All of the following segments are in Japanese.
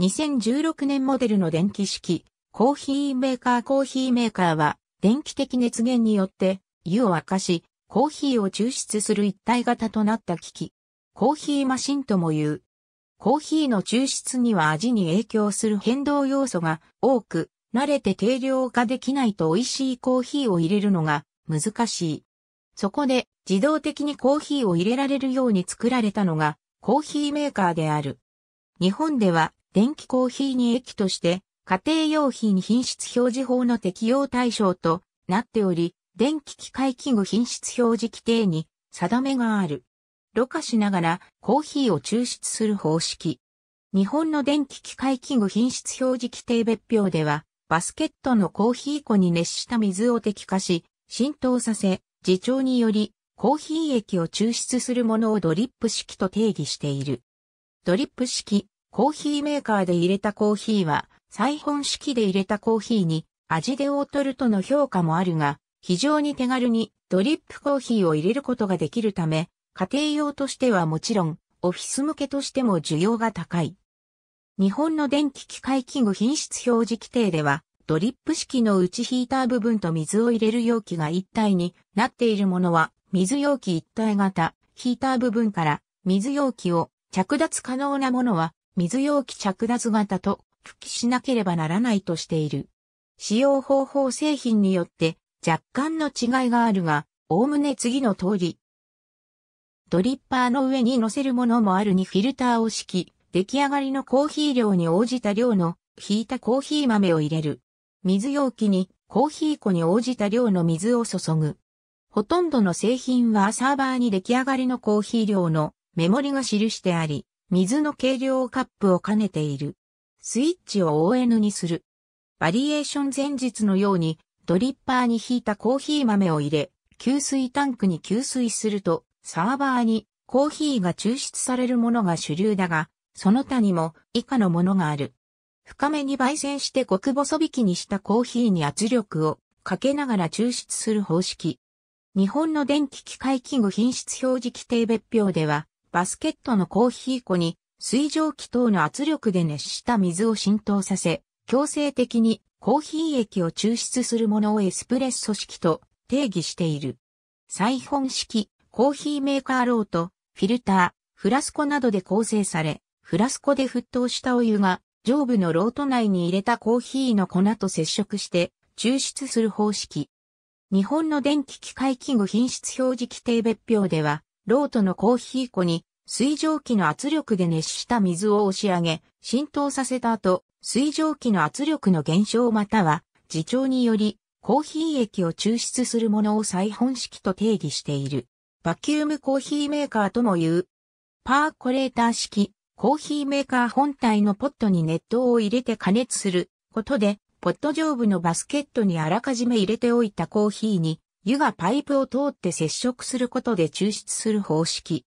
2016年モデルの電気式、コーヒーメーカーコーヒーメーカーは、電気的熱源によって、湯を沸かし、コーヒーを抽出する一体型となった機器。コーヒーマシンとも言う。コーヒーの抽出には味に影響する変動要素が多く、慣れて定量化できないと美味しいコーヒーを入れるのが難しい。そこで自動的にコーヒーを入れられるように作られたのがコーヒーメーカーである。日本では電気コーヒーに液として、家庭用品品質表示法の適用対象となっており、電気機械器具品質表示規定に定めがある。ろ過しながらコーヒーを抽出する方式。日本の電気機械器具品質表示規定別表では、バスケットのコーヒー粉に熱した水を滴下し、浸透させ、自調により、コーヒー液を抽出するものをドリップ式と定義している。ドリップ式コーヒーメーカーで入れたコーヒーは、再本式で入れたコーヒーに味で劣るとの評価もあるが、非常に手軽にドリップコーヒーを入れることができるため、家庭用としてはもちろん、オフィス向けとしても需要が高い。日本の電気機械器具品質表示規定では、ドリップ式の内ヒーター部分と水を入れる容器が一体になっているものは、水容器一体型、ヒーター部分から水容器を着脱可能なものは水容器着脱型と復帰しなければならないとしている。使用方法製品によって若干の違いがあるが、おおむね次の通り。ドリッパーの上に乗せるものもあるにフィルターを敷き、出来上がりのコーヒー量に応じた量の引いたコーヒー豆を入れる。水容器にコーヒー粉に応じた量の水を注ぐ。ほとんどの製品はサーバーに出来上がりのコーヒー量のメモリが記してあり、水の軽量カップを兼ねている。スイッチを ON にする。バリエーション前日のように、ドリッパーに引いたコーヒー豆を入れ、給水タンクに給水すると、サーバーにコーヒーが抽出されるものが主流だが、その他にも以下のものがある。深めに焙煎して極細引きにしたコーヒーに圧力をかけながら抽出する方式。日本の電気機械器具品質表示規定別表では、バスケットのコーヒー粉に水蒸気等の圧力で熱した水を浸透させ、強制的にコーヒー液を抽出するものをエスプレッソ式と定義している。サイフォン式、コーヒーメーカーロート、フィルター、フラスコなどで構成され、フラスコで沸騰したお湯が上部のロート内に入れたコーヒーの粉と接触して抽出する方式。日本の電気機械器具品質表示規定別表では、ロートのコーヒー粉に水蒸気の圧力で熱した水を押し上げ、浸透させた後、水蒸気の圧力の減少または、自重により、コーヒー液を抽出するものを再本式と定義している。バキュームコーヒーメーカーとも言う。パーコレーター式、コーヒーメーカー本体のポットに熱湯を入れて加熱することで、ポット上部のバスケットにあらかじめ入れておいたコーヒーに湯がパイプを通って接触することで抽出する方式。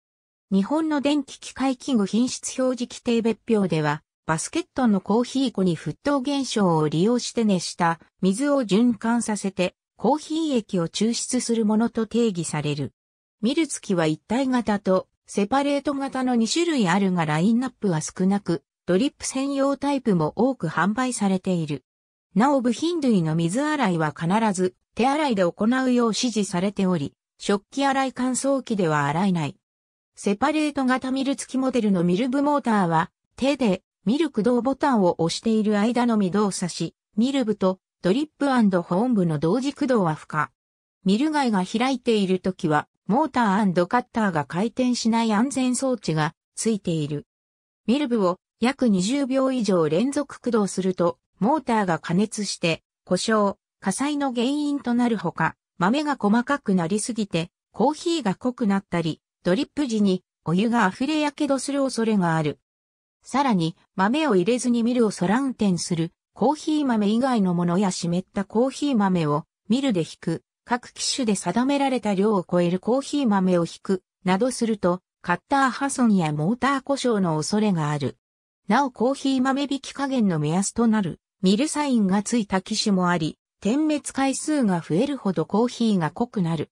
日本の電気機械器具品質表示規定別表では、バスケットのコーヒー粉に沸騰現象を利用して熱した水を循環させてコーヒー液を抽出するものと定義される。ミルツキは一体型とセパレート型の2種類あるがラインナップは少なく、ドリップ専用タイプも多く販売されている。なお部品類の水洗いは必ず手洗いで行うよう指示されており、食器洗い乾燥機では洗えない。セパレート型ミル付きモデルのミルブモーターは、手でミル駆動ボタンを押している間のみ動作し、ミル部とドリップ保温部の同時駆動は不可。ミル外が開いているときは、モーターカッターが回転しない安全装置がついている。ミル部を約20秒以上連続駆動すると、モーターが加熱して、故障、火災の原因となるほか、豆が細かくなりすぎて、コーヒーが濃くなったり、ドリップ時にお湯が溢れやけどする恐れがある。さらに、豆を入れずにミルを空運転する、コーヒー豆以外のものや湿ったコーヒー豆をミルで引く、各機種で定められた量を超えるコーヒー豆を引く、などすると、カッター破損やモーター故障の恐れがある。なおコーヒー豆引き加減の目安となる、ミルサインがついた機種もあり、点滅回数が増えるほどコーヒーが濃くなる。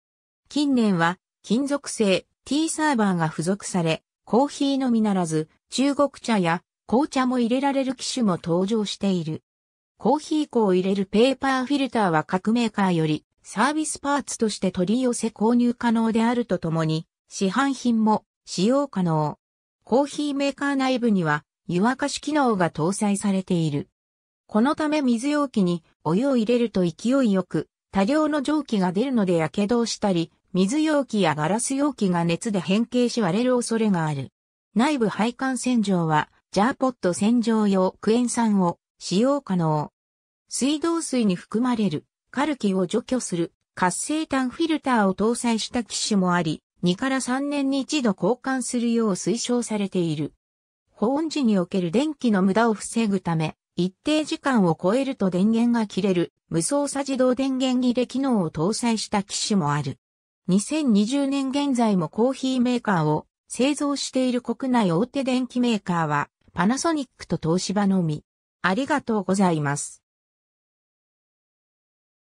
近年は金属製 T サーバーが付属され、コーヒーのみならず中国茶や紅茶も入れられる機種も登場している。コーヒー粉を入れるペーパーフィルターは各メーカーよりサービスパーツとして取り寄せ購入可能であるとともに、市販品も使用可能。コーヒーメーカー内部には湯沸かし機能が搭載されている。このため水容器にお湯を入れると勢いよく、多量の蒸気が出るので火傷したり、水容器やガラス容器が熱で変形し割れる恐れがある。内部配管洗浄は、ジャーポット洗浄用クエン酸を使用可能。水道水に含まれるカルキを除去する活性炭フィルターを搭載した機種もあり、2から3年に一度交換するよう推奨されている。保温時における電気の無駄を防ぐため、一定時間を超えると電源が切れる無操作自動電源切れ機能を搭載した機種もある。2020年現在もコーヒーメーカーを製造している国内大手電機メーカーはパナソニックと東芝のみ。ありがとうございます。